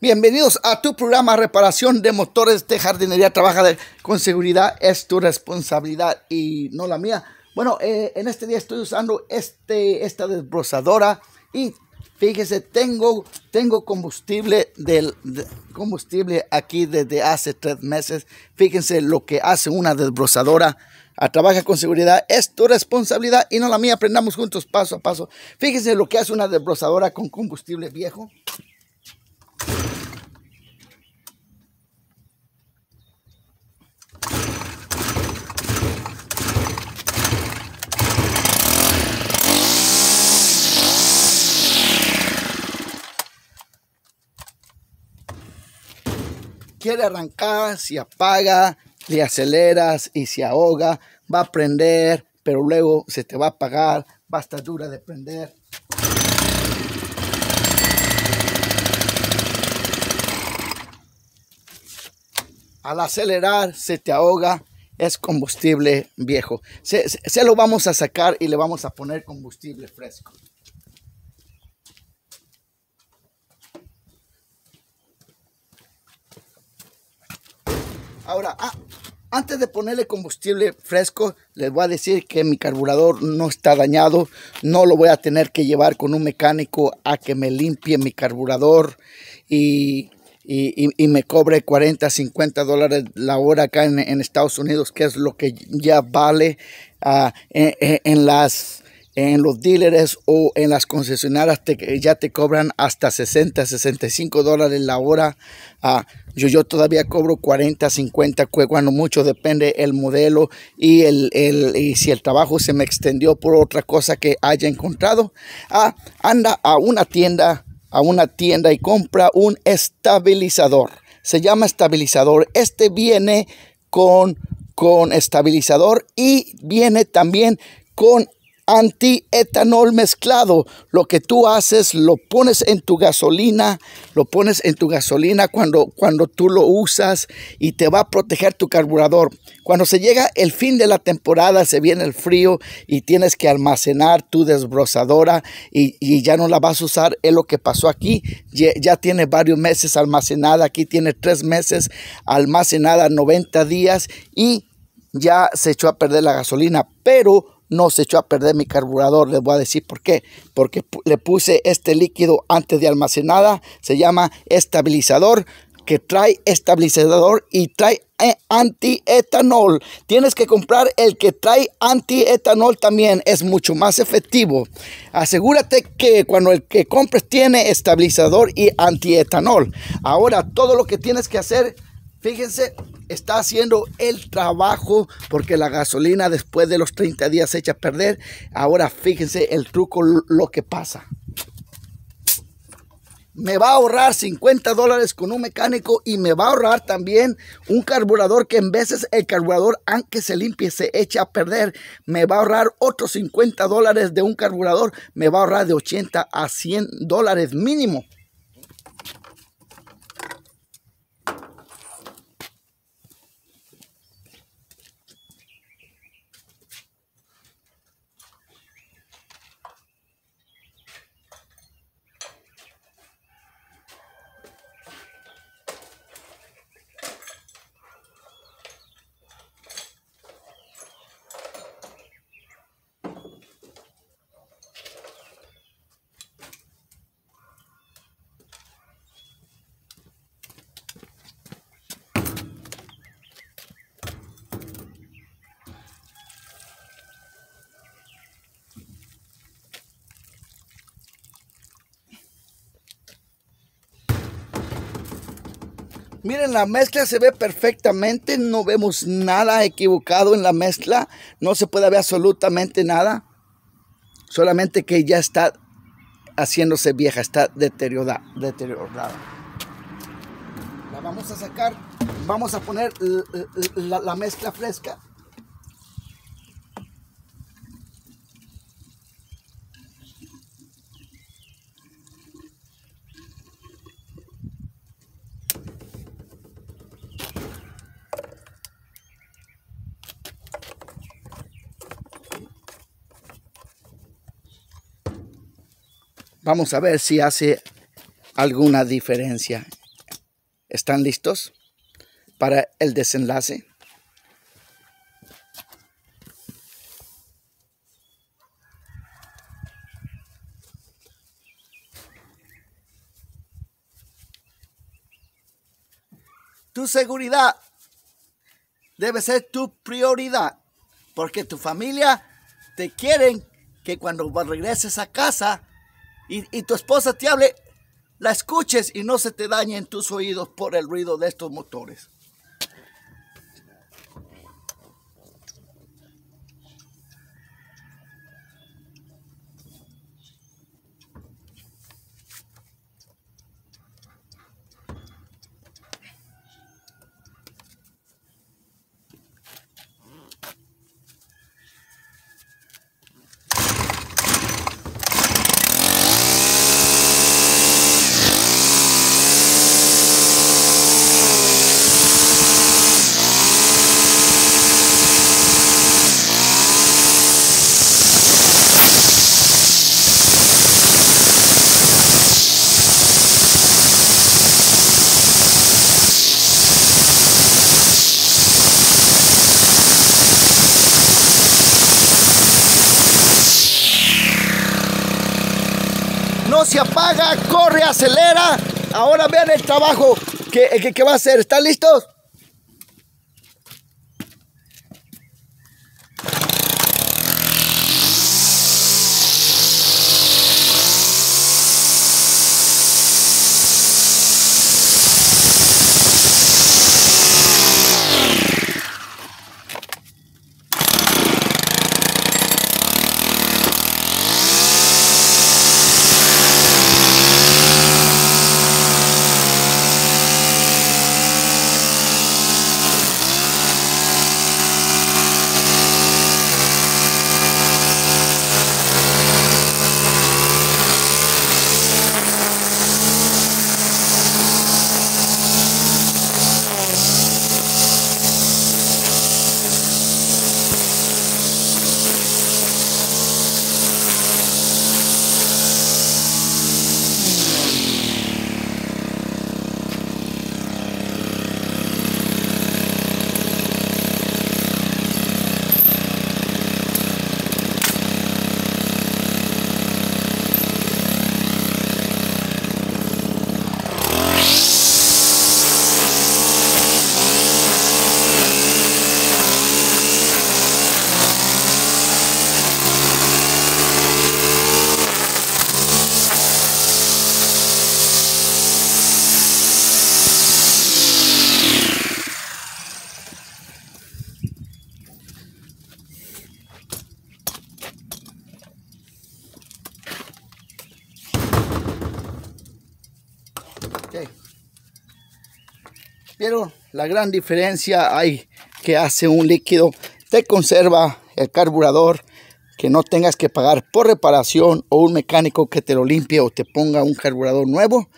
Bienvenidos a tu programa Reparación de Motores de Jardinería. Trabaja con seguridad, es tu responsabilidad y no la mía. Bueno, eh, en este día estoy usando este, esta desbrozadora y fíjese, tengo, tengo combustible, del, combustible aquí desde hace tres meses. Fíjense lo que hace una desbrozadora. A ah, trabaja con seguridad, es tu responsabilidad y no la mía. Aprendamos juntos paso a paso. Fíjense lo que hace una desbrozadora con combustible viejo. quiere arrancar, se apaga, le aceleras y se ahoga, va a prender, pero luego se te va a apagar, va a estar dura de prender. Al acelerar se te ahoga, es combustible viejo. se lo vamos a sacar y le vamos a poner combustible fresco. Ahora, ah, antes de ponerle combustible fresco, les voy a decir que mi carburador no está dañado. No lo voy a tener que llevar con un mecánico a que me limpie mi carburador y, me cobre 40, 50 dólares la hora acá en, Estados Unidos, que es lo que ya vale ah, en, las en los dealers o en las concesionarias ya te cobran hasta 60, 65 dólares la hora. Ah, yo, yo todavía cobro 40, 50, cuando mucho depende el modelo y, el, si el trabajo se me extendió por otra cosa que haya encontrado. Ah, anda a una tienda, a una tienda y compra un estabilizador. Se llama estabilizador. Este viene con, con estabilizador y viene también con antietanol mezclado. Lo que tú haces, lo pones en tu gasolina, lo pones en tu gasolina cuando, cuando tú lo usas y te va a proteger tu carburador. Cuando se llega el fin de la temporada, se viene el frío y tienes que almacenar tu desbrozadora y, ya no la vas a usar. Es lo que pasó aquí. Ya, tiene varios meses almacenada. Aquí tiene tres meses almacenada, 90 días y ya se echó a perder la gasolina. Pero no se echó a perder mi carburador. Les voy a decir por qué. Porque le puse este líquido antes de almacenada. Se llama estabilizador que trae estabilizador y trae eh, antietanol. Tienes que comprar el que trae antietanol también. Es mucho más efectivo. Asegúrate que cuando el que compres tiene estabilizador y antietanol. Ahora todo lo que tienes que hacer Fíjense, está haciendo el trabajo porque la gasolina después de los 30 días se echa a perder. Ahora fíjense el truco, lo que pasa. Me va a ahorrar 50 dólares con un mecánico y me va a ahorrar también un carburador que en veces el carburador, aunque se limpie, se echa a perder. Me va a ahorrar otros 50 dólares de un carburador. Me va a ahorrar de 80 a 100 dólares mínimo. Miren, la mezcla se ve perfectamente, no vemos nada equivocado en la mezcla, no se puede ver absolutamente nada, solamente que ya está haciéndose vieja, está deteriorada. deteriorada. La vamos a sacar, vamos a poner la mezcla fresca. Vamos a ver si hace alguna diferencia. ¿Están listos para el desenlace? Tu seguridad debe ser tu prioridad, porque tu familia te quieren que cuando regreses a casa y, tu esposa te hable, la escuches y no se te dañen tus oídos por el ruido de estos motores. se apaga, corre, acelera. Ahora vean el trabajo que, que, va a hacer. ¿Están listos? la gran diferencia hay que hace un líquido te conserva el carburador que no tengas que pagar por reparación o un mecánico que te lo limpie o te ponga un carburador nuevo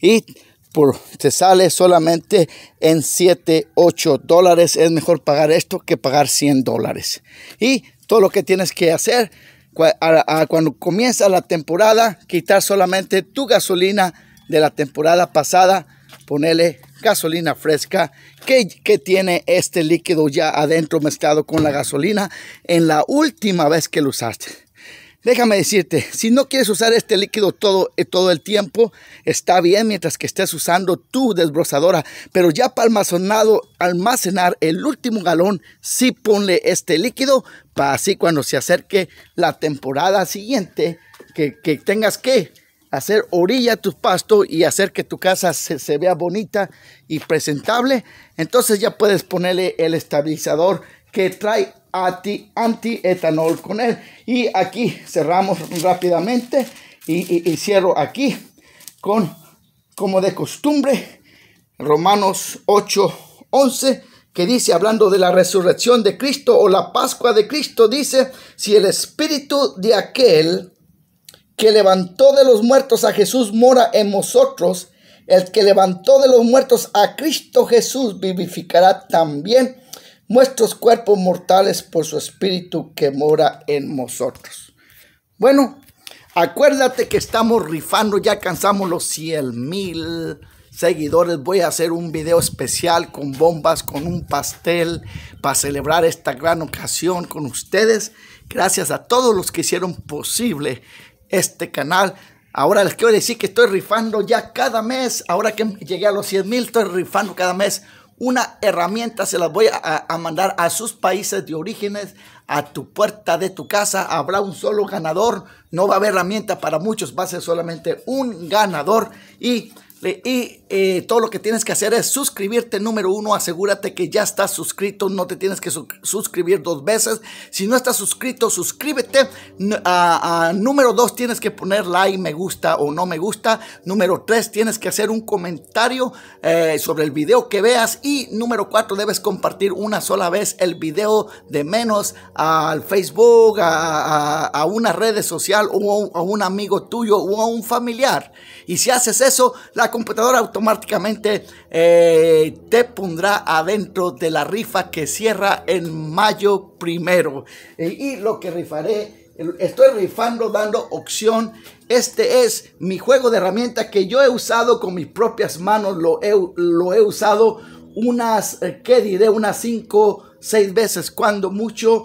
y por, te sale solamente en 7, 8 dólares. Es mejor pagar esto que pagar 100 dólares. Y todo lo que tienes que hacer cuando comienza la temporada, quitar solamente tu gasolina de la temporada pasada, ponerle gasolina fresca que, que, tiene este líquido ya adentro mezclado con la gasolina en la última vez que lo usaste. Déjame decirte, si no quieres usar este líquido todo, eh, todo el tiempo, está bien mientras que estés usando tu desbrozadora, pero ya para almacenado, almacenar el último galón, sí ponle este líquido para así cuando se acerque la temporada siguiente que, que tengas que hacer orilla a tu pasto y hacer que tu casa se, vea bonita y presentable, entonces ya puedes ponerle el estabilizador que trae anti, anti etanol con él. Y aquí cerramos rápidamente y, y, cierro aquí con, como de costumbre, Romanos 8, 11 que dice, hablando de la resurrección de Cristo o la Pascua de Cristo, dice, si el espíritu de aquel que levantó de los muertos a Jesús mora en vosotros. El que levantó de los muertos a Cristo Jesús vivificará también nuestros cuerpos mortales por su espíritu que mora en nosotros. Bueno, acuérdate que estamos rifando, ya alcanzamos los 100 mil seguidores. Voy a hacer un video especial con bombas, con un pastel, para celebrar esta gran ocasión con ustedes. Gracias a todos los que hicieron posible este canal. Ahora les quiero decir que estoy rifando ya cada mes, ahora que llegué a los 100 mil, estoy rifando cada mes una herramienta, se las voy a, mandar a sus países de orígenes, a tu puerta de tu casa, habrá un solo ganador, no va a haber herramienta para muchos, va a ser solamente un ganador y eh, y eh, todo lo que tienes que hacer es suscribirte. Número uno, asegúrate que ya estás suscrito. No te tienes que suscribir dos veces. Si no estás suscrito, suscríbete. a, número dos, tienes que poner like, me gusta o no me gusta. Número tres, tienes que hacer un comentario eh, sobre el video que veas. Y número cuatro, debes compartir una sola vez el video de menos al Facebook, a, a una red social o a un amigo tuyo o a un familiar. Y si haces eso, la computadora automáticamente eh, te pondrá adentro de la rifa que cierra en mayo primero. Eh, y lo que rifaré, estoy rifando dando opción. Este es mi juego de herramientas que yo he usado con mis propias manos. Lo he, usado unas, eh, que diré? Unas 5, 6 veces cuando mucho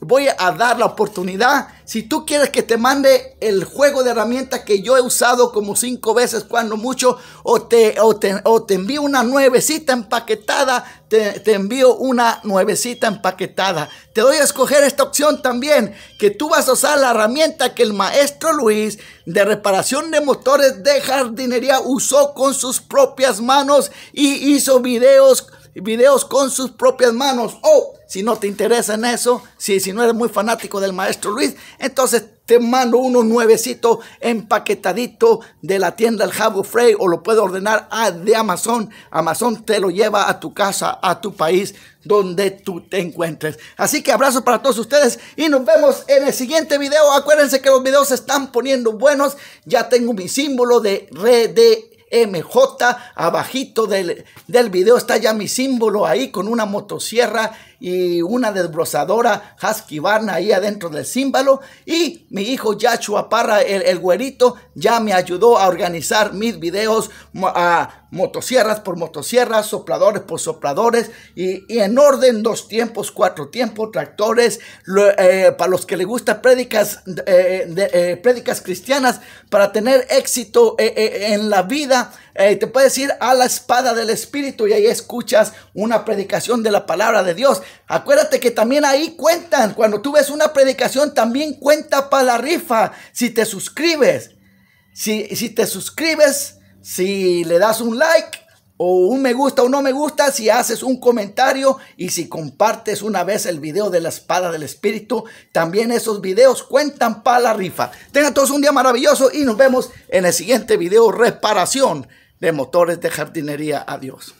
voy a dar la oportunidad. Si tú quieres que te mande el juego de herramientas que yo he usado como cinco veces, cuando mucho, o te, o te, envío una nuevecita empaquetada, te, te, envío una nuevecita empaquetada. Te doy a escoger esta opción también, que tú vas a usar la herramienta que el maestro Luis de reparación de motores de jardinería usó con sus propias manos y hizo videos videos con sus propias manos. O si no te interesa en eso, si, si no eres muy fanático del maestro Luis, entonces te mando uno nuevecito empaquetadito de la tienda El Jabo Frey o lo puedes ordenar a, de Amazon. Amazon te lo lleva a tu casa, a tu país, donde tú te encuentres. Así que abrazo para todos ustedes y nos vemos en el siguiente video. Acuérdense que los videos se están poniendo buenos. Ya tengo mi símbolo de red MJ. Abajito del, del video está ya mi símbolo ahí con una motosierra y una desbrozadora Husky Barn ahí adentro del címbalo. Y mi hijo Yachua Parra, el, güerito, ya me ayudó a organizar mis videos a motosierras por motosierras, sopladores por sopladores y, y en orden dos tiempos, cuatro tiempos, tractores. Eh, para los que les gustan prédicas, eh, eh, prédicas cristianas, para tener éxito eh, en la vida, te puedes ir a la espada del Espíritu y ahí escuchas una predicación de la palabra de Dios. Acuérdate que también ahí cuentan. Cuando tú ves una predicación, también cuenta para la rifa. Si te suscribes, si, si te suscribes, si le das un like o un me gusta o no me gusta, si haces un comentario y si compartes una vez el video de la espada del espíritu, también esos videos cuentan para la rifa. Tengan todos un día maravilloso y nos vemos en el siguiente video, reparación de motores de jardinería. Adiós.